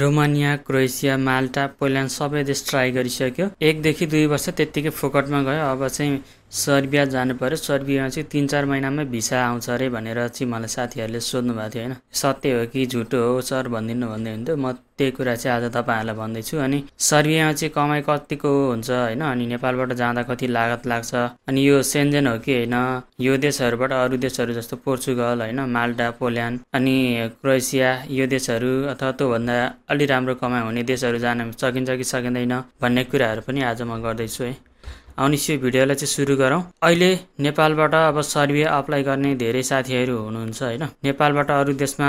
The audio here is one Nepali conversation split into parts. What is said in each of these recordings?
रोमानिया क्रोएसिया माल्टा पोल्यान्ड सबै देश ट्राई गरिसक्यो एकदेखि दुई वर्ष त्यत्तिकै फोकटमा गयो अब चाहिँ सर्बिया जानु पऱ्यो सर्बियामा चाहिँ तिन चार महिनामै भिसा आउँछ अरे भनेर चाहिँ मलाई साथीहरूले सोध्नु भएको थियो होइन सत्य हो कि झुटो हो सर भनिदिनु भन्दै हुन्थ्यो म त्यही कुरा चाहिँ आज तपाईँहरूलाई भन्दैछु अनि सर्बियामा चाहिँ कमाइ कतिको हुन्छ होइन अनि नेपालबाट जाँदा कति लागत लाग्छ अनि यो सेन्जेन हो कि होइन यो देशहरूबाट अरू देशहरू जस्तो पोर्चुगल होइन माल्टा पोल्यान्ड अनि क्रोएसिया यो देशहरू अथवा त्योभन्दा अलि राम्रो कमाइ हुने देशहरू जान सकिन्छ कि सकिँदैन भन्ने कुराहरू पनि आज म गर्दैछु है आउने यो भिडियोलाई चाहिँ सुरु गरौँ अहिले नेपालबाट अब सर्भिया अप्लाई गर्ने धेरै साथीहरू हुनुहुन्छ होइन नेपालबाट अरू देशमा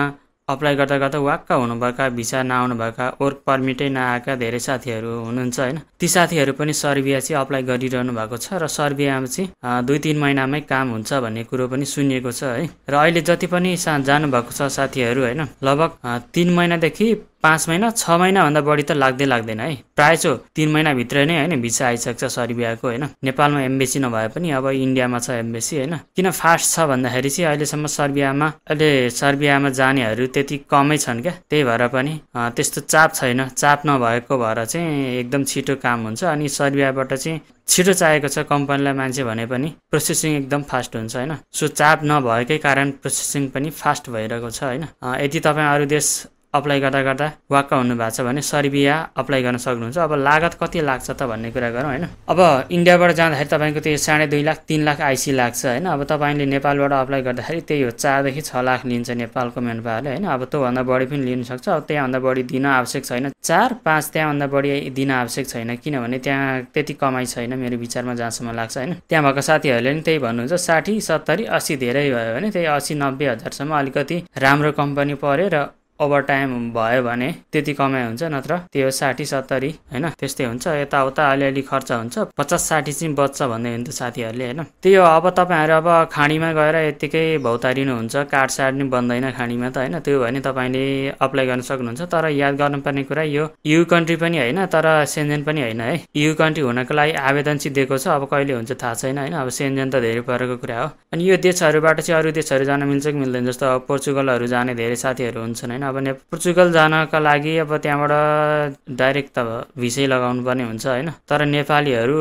अप्लाई गर्दा गर्दा वाक्क हुनुभएका भिसा नआउनुभएका वर्क पर्मिटै नआएका धेरै साथीहरू हुनुहुन्छ होइन ती साथीहरू पनि सर्बिया चाहिँ अप्लाई गरिरहनु भएको छ र सर्बियामा चाहिँ दुई तिन महिनामै काम हुन्छ भन्ने कुरो पनि सुनिएको छ है र अहिले जति पनि सा जानुभएको छ साथीहरू होइन लगभग तिन महिनादेखि पाँच महिना छ महिनाभन्दा बढी त लाग्दै लाग्दैन है प्रायःचो तिन महिनाभित्र नै होइन भिसा आइसक्छ सर्बियाको होइन नेपालमा एम्बेसी नभए पनि अब इन्डियामा छ एम्बेसी होइन किन फास्ट छ भन्दाखेरि चाहिँ अहिलेसम्म सर्बियामा अहिले सर्बियामा जानेहरू त्यति कमै छन् क्या त्यही भएर पनि त्यस्तो चाप छैन चाप नभएको भएर चाहिँ एकदम छिटो काम हुन्छ अनि सर्बियाबाट चाहिँ छिटो चाहिएको छ कम्पनीलाई मान्छे भने पनि प्रोसेसिङ एकदम फास्ट हुन्छ होइन सो चाप नभएकै कारण प्रोसेसिङ पनि फास्ट भइरहेको छ होइन यदि तपाईँ अरू देश अप्लाई गर्दा गर्दा वाक्क हुनुभएको छ भने सर्बिया अप्लाई गर्न सक्नुहुन्छ अब लागत कति लाग्छ त भन्ने कुरा गरौँ होइन अब इन्डियाबाट जाँदाखेरि तपाईँको त्यो साढे दुई लाख तिन लाख आइसी लाग्छ होइन अब तपाईँले नेपालबाट अप्लाई गर्दाखेरि त्यही हो चारदेखि छ लाख लिन्छ नेपालको मेन पावरले होइन अब त्योभन्दा बढी पनि लिन सक्छ अब त्यहाँभन्दा बढी दिन आवश्यक छैन चार पाँच त्यहाँभन्दा बढी दिन आवश्यक छैन किनभने त्यहाँ त्यति कमाइ छैन मेरो विचारमा जहाँसम्म लाग्छ होइन त्यहाँ भएको साथीहरूले पनि त्यही भन्नुहुन्छ साठी सत्तरी अस्सी धेरै भयो भने त्यही असी नब्बे हजारसम्म अलिकति राम्रो कम्पनी पऱ्यो र ओभर टाइम भयो भने त्यति कमाइ हुन्छ नत्र त्यो साठी सत्तरी होइन त्यस्तै हुन्छ यताउता अलिअलि खर्च हुन्छ पचास साठी चाहिँ बच्छ भन्दै हुन्छ साथीहरूले होइन त्यही हो अब तपाईँहरू अब खाँडीमा गएर यत्तिकै भौतारिनुहुन्छ कार्ड साड नि बन्दैन खाडीमा त होइन त्यो भने तपाईँले अप्लाई गर्न सक्नुहुन्छ तर याद गर्नुपर्ने कुरा यो यु कन्ट्री पनि होइन तर सेन्जेन पनि होइन है यु कन्ट्री हुनको लागि आवेदन चाहिँ दिएको छ अब कहिले हुन्छ थाहा छैन होइन अब सेन्जेन त धेरै परेको कुरा हो अनि यो देशहरूबाट चाहिँ अरू देशहरू जान मिल्छ कि मिल्दैन जस्तो अब पोर्चुगलहरू जाने धेरै साथीहरू हुन्छन् होइन किनभने पोर्चुगल जानका लागि अब त्यहाँबाट डाइरेक्ट त भिसै लगाउनु पर्ने हुन्छ होइन तर नेपालीहरू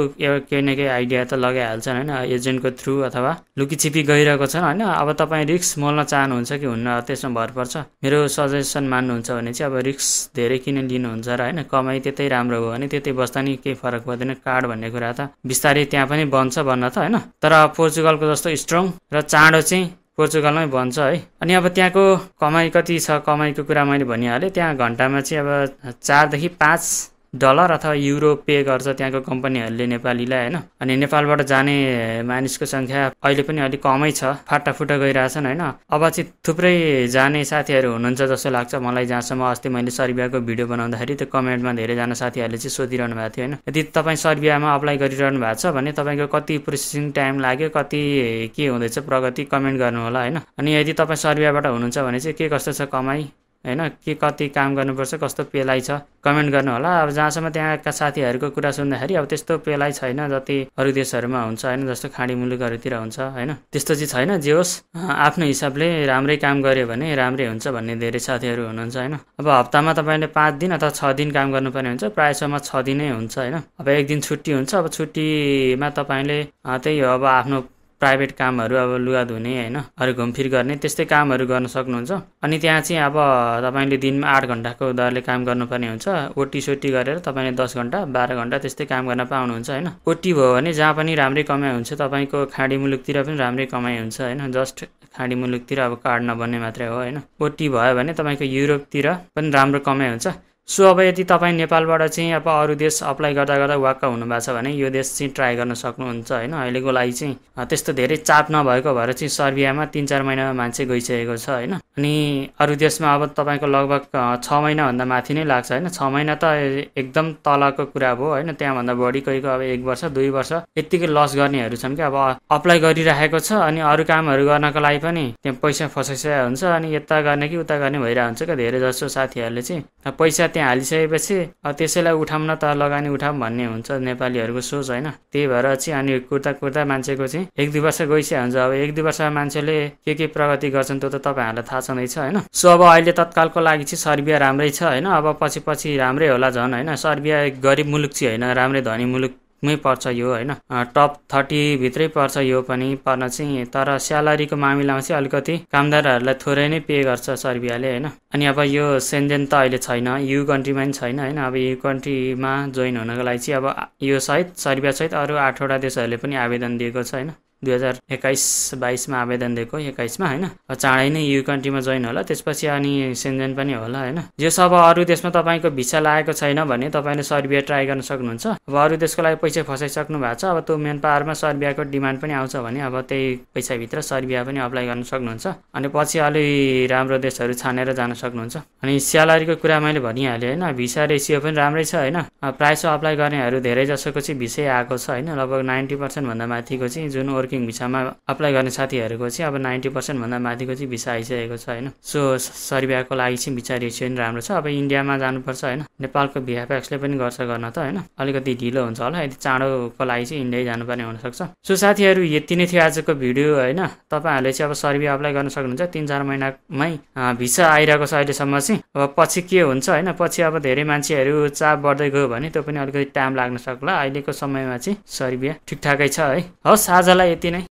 केही न केही आइडिया त लगाइहाल्छन् होइन एजेन्टको थ्रु अथवा लुकीछिपी गइरहेको छन् होइन अब तपाईँ रिक्स मोल्न चाहनुहुन्छ कि हुन्न त्यसमा भर पर्छ मेरो सजेसन मान्नुहुन्छ भने चाहिँ अब रिक्स धेरै किन लिनुहुन्छ र होइन कमाइ त्यतै राम्रो हो भने त्यतै बस्दा नि केही फरक पर्दैन कार्ड भन्ने कुरा त बिस्तारै त्यहाँ पनि बन्छ भन्न त होइन तर पोर्चुगलको जस्तो स्ट्रङ र चाँडो चाहिँ पोर्चुगलमै भन्छ है अनि अब त्यहाँको कमाइ कति छ कमाइको कुरा मैले भनिहालेँ त्यहाँ घन्टामा चाहिँ अब चारदेखि पाँच डलर अथवा युरो पे गर्छ त्यहाँको कम्पनीहरूले नेपालीलाई होइन अनि नेपालबाट जाने मानिसको सङ्ख्या अहिले पनि अलिक कमै छ फाटाफुटा गइरहेछन् होइन अब चाहिँ थुप्रै जाने साथीहरू हुनुहुन्छ जस्तो लाग्छ मलाई जहाँसम्म अस्ति मैले सर्बियाको भिडियो बनाउँदाखेरि त्यो कमेन्टमा धेरैजना साथीहरूले चाहिँ सोधिरहनु भएको थियो होइन यदि तपाईँ सर्बियामा अप्लाई गरिरहनु भएको छ भने तपाईँको कति प्रोसेसिङ टाइम लाग्यो कति के हुँदैछ प्रगति कमेन्ट गर्नु होला होइन अनि यदि तपाईँ सर्बियाबाट हुनुहुन्छ भने चाहिँ के कस्तो छ कमाई होइन के कति काम गर्नुपर्छ कस्तो पेलाइ छ कमेन्ट गर्नु होला अब जहाँसम्म त्यहाँका साथीहरूको कुरा सुन्दाखेरि अब त्यस्तो पेलाइ छैन जति अरू देशहरूमा हुन्छ होइन जस्तो खाँडी मुलुकहरूतिर हुन्छ होइन त्यस्तो चाहिँ छैन जे होस् आफ्नो हिसाबले राम्रै काम गऱ्यो भने राम्रै हुन्छ भन्ने धेरै साथीहरू हुनुहुन्छ होइन अब हप्तामा तपाईँले पाँच दिन अथवा छ दिन काम गर्नुपर्ने हुन्छ प्रायःसम्म छ दिनै हुन्छ होइन अब एक दिन छुट्टी हुन्छ अब छुट्टीमा तपाईँले त्यही हो अब आफ्नो प्राइभेट कामहरू अब लुगा धुने होइन अरू घुमफिर गर्ने त्यस्तै कामहरू गर्न सक्नुहुन्छ अनि त्यहाँ चाहिँ अब तपाईँले दिनमा आठ घन्टाको दरले काम गर्नुपर्ने हुन्छ ओटी सोटी गरेर तपाईँले दस घन्टा बाह्र घन्टा त्यस्तै काम गर्न पाउनुहुन्छ होइन ओटी भयो भने जहाँ पनि राम्रै कमाइ हुन्छ तपाईँको खाँडी मुलुकतिर पनि राम्रै कमाइ हुन्छ होइन जस्ट खाँडी मुलुकतिर अब कार्ड नबन्ने मात्रै हो होइन ओटी भयो भने तपाईँको युरोपतिर पनि राम्रो कमाइ हुन्छ सो अब यदि तपाईँ नेपालबाट चाहिँ अब अरू देश अप्लाई गर्दा गर्दा वाक्क हुनुभएको छ भने यो देश चाहिँ ट्राई गर्न सक्नुहुन्छ होइन अहिलेको लागि चाहिँ त्यस्तो धेरै चाप नभएको भएर चाहिँ सर्बियामा तिन चार महिनामा मान्छे गइसकेको छ होइन अनि अरू देशमा अब तपाईँको लगभग छ महिनाभन्दा माथि नै लाग्छ होइन छ महिना त एकदम तलको कुरा भयो होइन त्यहाँभन्दा बढी कोही अब एक वर्ष दुई वर्ष यत्तिकै लस गर्नेहरू छन् कि अब अप्लाई गरिरहेको छ अनि अरू कामहरू गर्नको लागि पनि त्यहाँ पैसा फसाइसकेको हुन्छ अनि यता गर्ने कि उता गर्ने भइरहेको हुन्छ क्या धेरै जसो साथीहरूले चाहिँ पैसा त्यहाँ हालिसकेपछि त्यसैलाई उठाउँ न त लगानी उठाउँ भन्ने हुन्छ नेपालीहरूको सोच होइन त्यही भएर चाहिँ अनि कुर्ता कुर्ता मान्छेको चाहिँ एक दुई वर्ष गइसकेको हुन्छ अब एक दुई वर्ष मान्छेले के के प्रगति गर्छन् त्यो त तपाईँहरूलाई थाहा छँदैछ होइन सो अब अहिले तत्कालको लागि चाहिँ सर्बिया राम्रै छ होइन अब पछि पछि राम्रै होला झन् होइन सर्बिया गरिब मुलुक चाहिँ होइन राम्रै धनी मुलुक मै पर्छ यो होइन टप थर्टीभित्रै पर्छ यो पनि पर्न चाहिँ तर स्यालेरीको मामिलामा चाहिँ अलिकति कामदारहरूलाई थोरै नै पे गर्छ सर्बियाले होइन अनि अब यो सेन्जेन त अहिले छैन यु कन्ट्रीमा पनि छैन होइन अब यु कन्ट्रीमा जोइन हुनको लागि चाहिँ अब यो सहित सर्बियासहित अरू आठवटा देशहरूले पनि आवेदन दिएको छ होइन दुई हजार एक्काइस बाइसमा आवेदन दिएको एक्काइसमा होइन चाँडै नै यु कन्ट्रीमा जोइन होला त्यसपछि अनि सेन्जेन पनि होला होइन जो अब अरू देशमा तपाईँको भिसा लागेको छैन भने तपाईँले सर्बिया ट्राई गर्न सक्नुहुन्छ अब अरू देशको लागि पैसा फसाइसक्नु भएको छ अब त्यो मेन पावरमा सर्बियाको डिमान्ड पनि आउँछ भने अब त्यही पैसाभित्र सर्बिया पनि अप्लाई गर्न सक्नुहुन्छ अनि पछि अलि राम्रो देशहरू छानेर जान सक्नुहुन्छ अनि स्यालेरीको कुरा मैले भनिहालेँ होइन भिसा रेसियो पनि राम्रै छ होइन प्रायः सो अप्लाई गर्नेहरू धेरै जसोको चाहिँ भिसै आएको छ होइन लगभग नाइन्टी पर्सेन्टभन्दा माथिको चाहिँ जुन वर्किङ भिसामा अप्लाई गर्ने साथीहरूको चाहिँ अब नाइन्टी पर्सेन्टभन्दा माथिको चाहिँ भिसा आइसकेको छ होइन सो सर्बियाको लागि चाहिँ भिसा रेसियो राम्रो छ अब इन्डियामा जानुपर्छ होइन नेपालको भिएफएक्सले पनि गर्छ गर्न त होइन अलिकति ढिलो हुन्छ होला यदि चाँडोको लागि चाहिँ इन्डिया जानुपर्ने हुनसक्छ सो साथीहरू यति नै थियो आजको भिडियो होइन तपाईँहरूले चाहिँ अब सर्बिया अप्लाई गर्न सक्नुहुन्छ तिन चार महिनामै भिसा आइरहेको छ अहिलेसम्म चाहिँ अब पछि के हुन्छ होइन पछि अब धेरै मान्छेहरू चाप बढ्दै गयो भने त्यो पनि अलिकति टाइम लाग्न सक्ला अहिलेको समयमा चाहिँ सर्बिया ठिकठाकै छ है हवस् आजलाई tiene?